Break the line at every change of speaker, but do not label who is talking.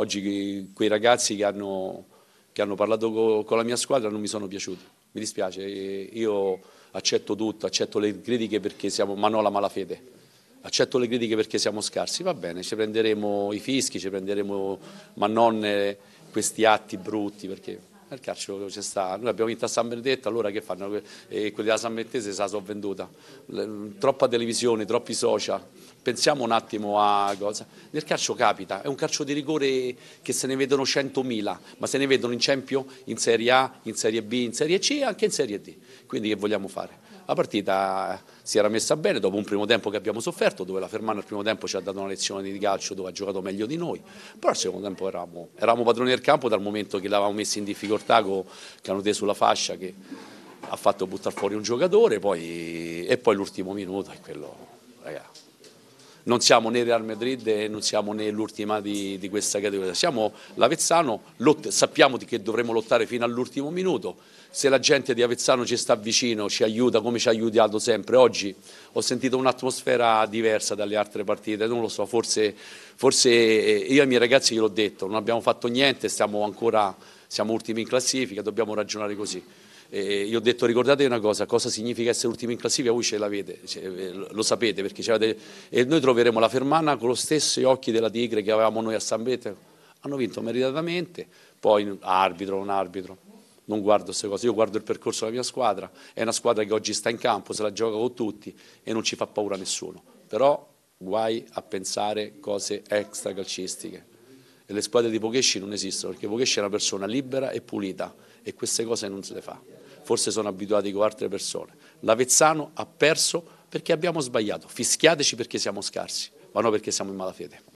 oggi quei ragazzi che hanno, che hanno parlato co, con la mia squadra non mi sono piaciuti, mi dispiace, io accetto tutto, accetto le critiche perché siamo, ma no la malafede. Accetto le critiche perché siamo scarsi, va bene, ci prenderemo i fischi, ci prenderemo, ma non questi atti brutti, perché nel calcio c'è sta, noi abbiamo vinto a San Benedetto, allora che fanno? E quelli della San Benedettese se la sono venduta. Troppa televisione, troppi social, Pensiamo un attimo a cosa. Nel calcio capita, è un calcio di rigore che se ne vedono 100.000, ma se ne vedono in Champions, in Serie A, in Serie B, in Serie C e anche in Serie D. Quindi che vogliamo fare? La partita si era messa bene dopo un primo tempo che abbiamo sofferto, dove la Fermana al primo tempo ci ha dato una lezione di calcio dove ha giocato meglio di noi, però al secondo tempo eravamo, eravamo padroni del campo dal momento che l'avevamo messi in difficoltà con Canute sulla fascia che ha fatto buttare fuori un giocatore poi, e poi l'ultimo minuto è quello non siamo né Real Madrid e non siamo né l'ultima di, di, questa categoria, siamo l'Avezzano, sappiamo che dovremo lottare fino all'ultimo minuto, se la gente di Avezzano ci sta vicino, ci aiuta come ci ha aiutato sempre, oggi ho sentito un'atmosfera diversa dalle altre partite, non lo so, forse, forse eh, io i miei ragazzi gliel'ho detto, non abbiamo fatto niente, stiamo ancora, siamo ultimi in classifica, dobbiamo ragionare così. E eh, io ho detto ricordate una cosa, cosa significa essere ultimi in classifica, voi ce l'avete, eh, lo sapete perché ce l'avete. E noi troveremo la Fermana con lo stesso occhi della tigre che avevamo noi a San Bete. Hanno vinto meritatamente, poi arbitro, non arbitro. Non guardo queste cose, io guardo il percorso della mia squadra, è una squadra che oggi sta in campo, se la gioca con tutti e non ci fa paura a nessuno. Però guai a pensare cose extra calcistiche. le squadre di Pochesci non esistono, perché Pochesci è una persona libera e pulita e queste cose non se le fa forse sono abituati con altre persone. L'Avezzano ha perso perché abbiamo sbagliato, fischiateci perché siamo scarsi, ma non perché siamo in malafede.